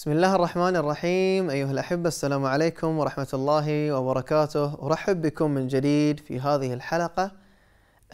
بسم الله الرحمن الرحيم أيها الأحبة السلام عليكم ورحمة الله وبركاته أرحب بكم من جديد في هذه الحلقة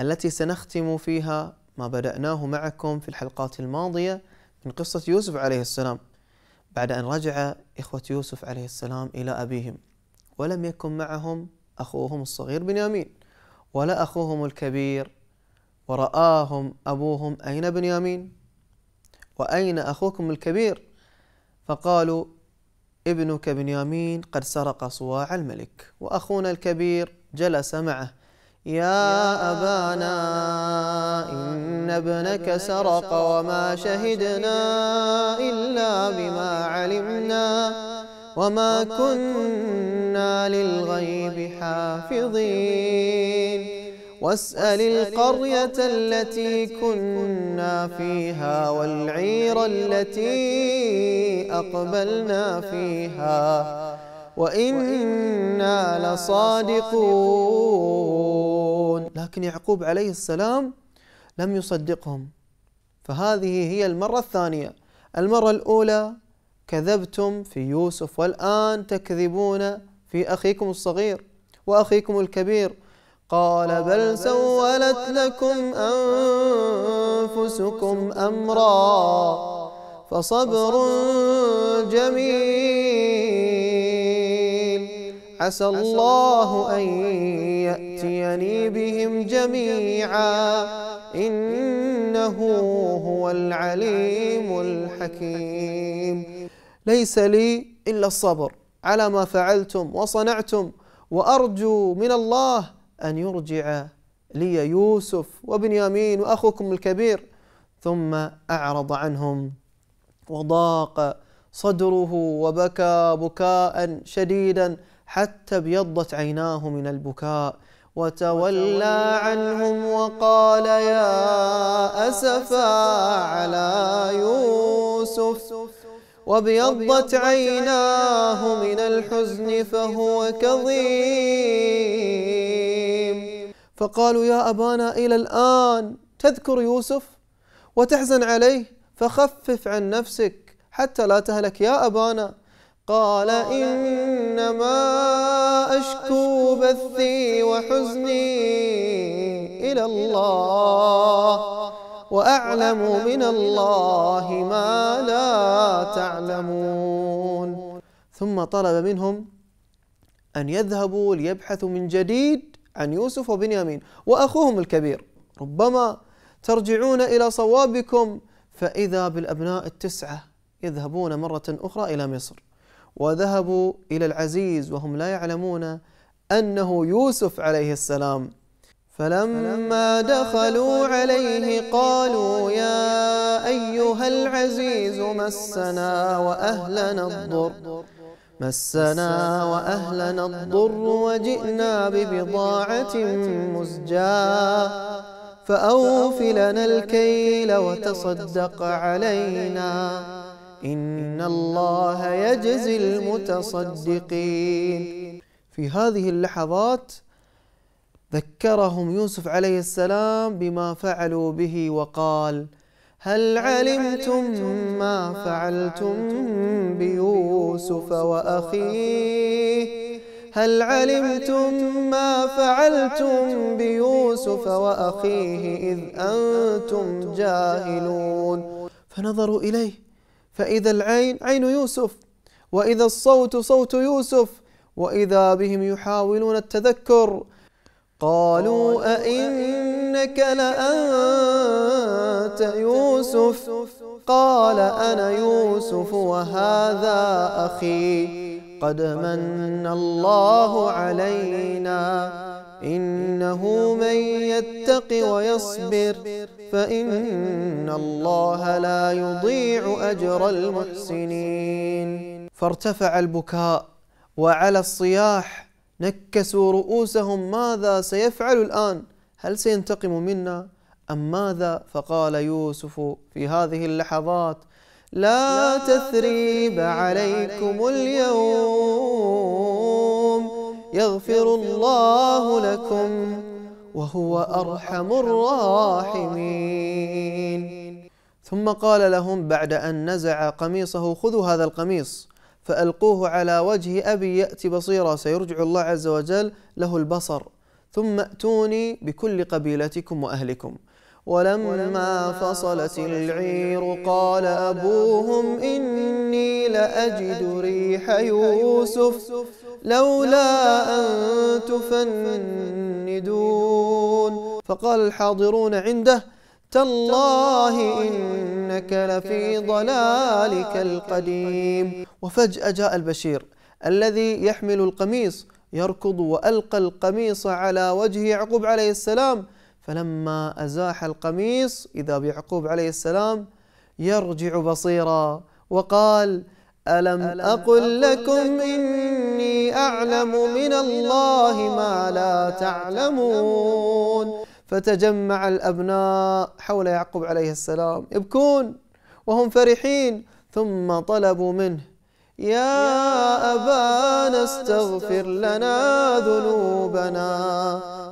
التي سنختم فيها ما بدأناه معكم في الحلقات الماضية من قصة يوسف عليه السلام بعد أن رجع إخوة يوسف عليه السلام إلى أبيهم ولم يكن معهم أخوهم الصغير بنيامين ولا أخوهم الكبير ورآهم أبوهم أين بنيامين وأين أخوكم الكبير فقالوا ابنك بنيامين قد سرق صواع الملك وأخونا الكبير جلس معه يا أبانا إن ابنك سرق وما شهدنا إلا بما علمنا وما كنا للغيب حافظين واسأل القرية التي كنا فيها والعير التي أقبلنا فيها وإنا لصادقون لكن يعقوب عليه السلام لم يصدقهم فهذه هي المرة الثانية المرة الأولى كذبتم في يوسف والآن تكذبون في أخيكم الصغير وأخيكم الكبير قال بل سولت لكم أنفسكم أمرا فصبر جميل عسى الله أن يأتيني بهم جميعا إنه هو العليم الحكيم ليس لي إلا الصبر على ما فعلتم وصنعتم وأرجو من الله أن يرجع لي يوسف وبنيامين وأخوكم الكبير ثم أعرض عنهم وضاق صدره وبكى بكاء شديدا حتى ابيضت عيناه من البكاء وتولى عنهم وقال يا أسفا على يوسف وابيضت عيناه من الحزن فهو كظيم فقالوا يا أبانا إلى الآن تذكر يوسف وتحزن عليه فخفف عن نفسك حتى لا تهلك يا أبانا قال إنما أشكو بثي وحزني إلى الله وأعلم من الله ما لا تعلمون ثم طلب منهم أن يذهبوا ليبحثوا من جديد عن يوسف وبنيامين واخوهم الكبير ربما ترجعون الى صوابكم فاذا بالابناء التسعه يذهبون مره اخرى الى مصر وذهبوا الى العزيز وهم لا يعلمون انه يوسف عليه السلام فلما دخلوا عليه قالوا يا ايها العزيز مسنا واهلنا الضر مسنا وأهلنا الضر وجئنا ببضاعة مزجاة فأوف لنا الكيل وتصدق علينا إن الله يجزي المتصدقين في هذه اللحظات ذكرهم يوسف عليه السلام بما فعلوا به وقال هل علمتم ما فعلتم بيوسف وأخيه هل علمتم ما فعلتم بيوسف وأخيه إذ أنتم جاهلون فنظروا إليه فإذا العين عين يوسف وإذا الصوت صوت يوسف وإذا بهم يحاولون التذكر قالوا أئنك لأنت يوسف قال أنا يوسف وهذا أخي قد من الله علينا إنه من يتق ويصبر فإن الله لا يضيع أجر المحسنين فارتفع البكاء وعلى الصياح نكسوا رؤوسهم ماذا سيفعل الآن هل سينتقم منا أم ماذا فقال يوسف في هذه اللحظات لا تثريب عليكم اليوم يغفر الله لكم وهو أرحم الراحمين ثم قال لهم بعد أن نزع قميصه خذوا هذا القميص فألقوه على وجه أبي يأتي بصيرا سيرجع الله عز وجل له البصر ثم أتوني بكل قبيلتكم وأهلكم ولما فصلت العير قال أبوهم إني لأجد ريح يوسف لولا أن تفندون فقال الحاضرون عنده تالله إنك لفي ضلالك القديم وفجأة جاء البشير الذي يحمل القميص يركض وألقى القميص على وجه يعقوب عليه السلام فلما أزاح القميص إذا بيعقوب عليه السلام يرجع بصيرا وقال ألم, أقل لكم إني أعلم من الله ما لا تعلمون فتجمع الأبناء حول يعقوب عليه السلام يبكون وهم فرحين ثم طلبوا منه يا أبانا استغفر لنا ذنوبنا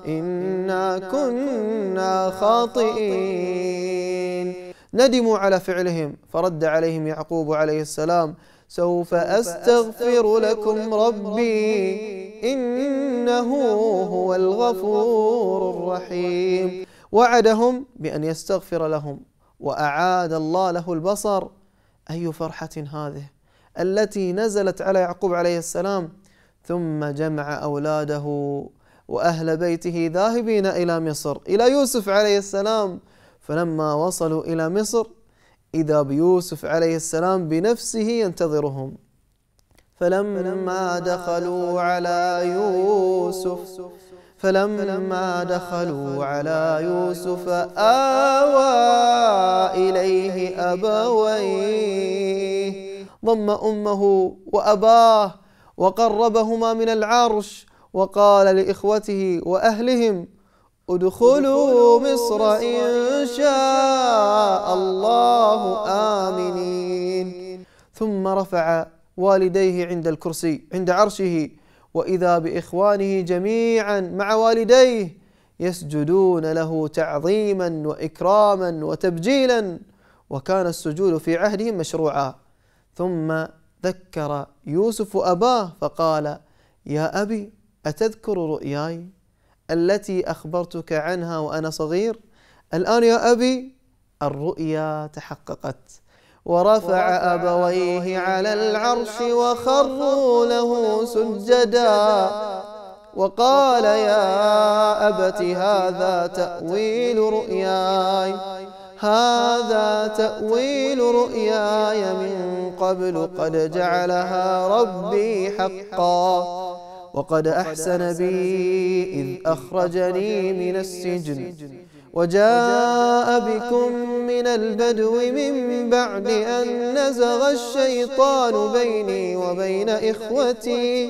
إنا كنا خاطئين ندموا على فعلهم فرد عليهم يعقوب عليه السلام سوف أستغفر لكم ربي إنه هو الغفور الرحيم وعدهم بأن يستغفر لهم وأعاد الله له البصر أي فرحة هذه التي نزلت على يعقوب عليه السلام ثم جمع اولاده واهل بيته ذاهبين الى مصر الى يوسف عليه السلام فلما وصلوا الى مصر اذا بيوسف عليه السلام بنفسه ينتظرهم فلما دخلوا على يوسف فلما دخلوا على يوسف آوى إليه أبويه ضم امه واباه وقربهما من العرش وقال لاخوته واهلهم ادخلوا مصر ان شاء الله امنين ثم رفع والديه عند الكرسي عند عرشه واذا باخوانه جميعا مع والديه يسجدون له تعظيما واكراما وتبجيلا وكان السجود في عهدهم مشروعا ثم ذكر يوسف أباه فقال يا أبي أتذكر رؤياي التي أخبرتك عنها وأنا صغير الآن يا أبي الرؤيا تحققت ورفع أبويه على العرش وخروا له سجدا وقال يا أبت هذا تأويل رؤياي هذا تأويل رؤياي من قبل قد جعلها ربي حقا وقد أحسن بي إذ أخرجني من السجن وجاء بكم من البدو من بعد أن نزغ الشيطان بيني وبين إخوتي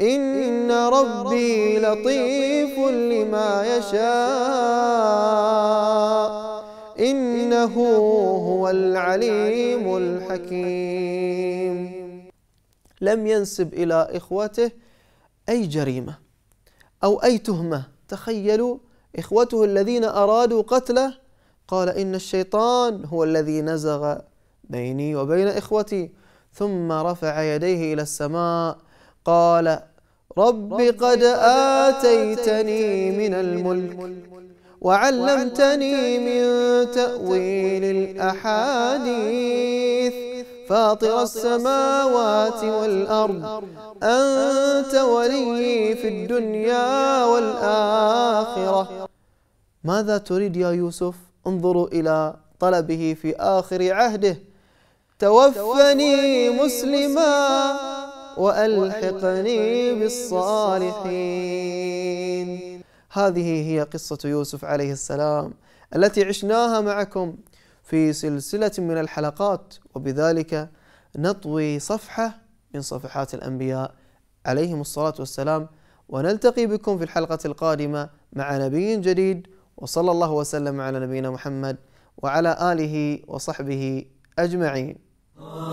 إن ربي لطيف لما يشاء إنه هو العليم الحكيم لم ينسب إلى إخوته أي جريمة أو أي تهمة تخيلوا إخوته الذين أرادوا قتله قال إن الشيطان هو الذي نزغ بيني وبين إخوتي ثم رفع يديه إلى السماء قال رب قد آتيتني من الملك وعلمتني من تأويل الأحاديث فاطر السماوات والأرض أنت ولي في الدنيا والآخرة ماذا تريد يا يوسف؟ انظروا إلى طلبه في آخر عهده توفني مسلما وألحقني بالصالحين هذه هي قصة يوسف عليه السلام التي عشناها معكم في سلسلة من الحلقات وبذلك نطوي صفحة من صفحات الأنبياء عليهم الصلاة والسلام ونلتقي بكم في الحلقة القادمة مع نبي جديد وصلى الله وسلم على نبينا محمد وعلى آله وصحبه أجمعين.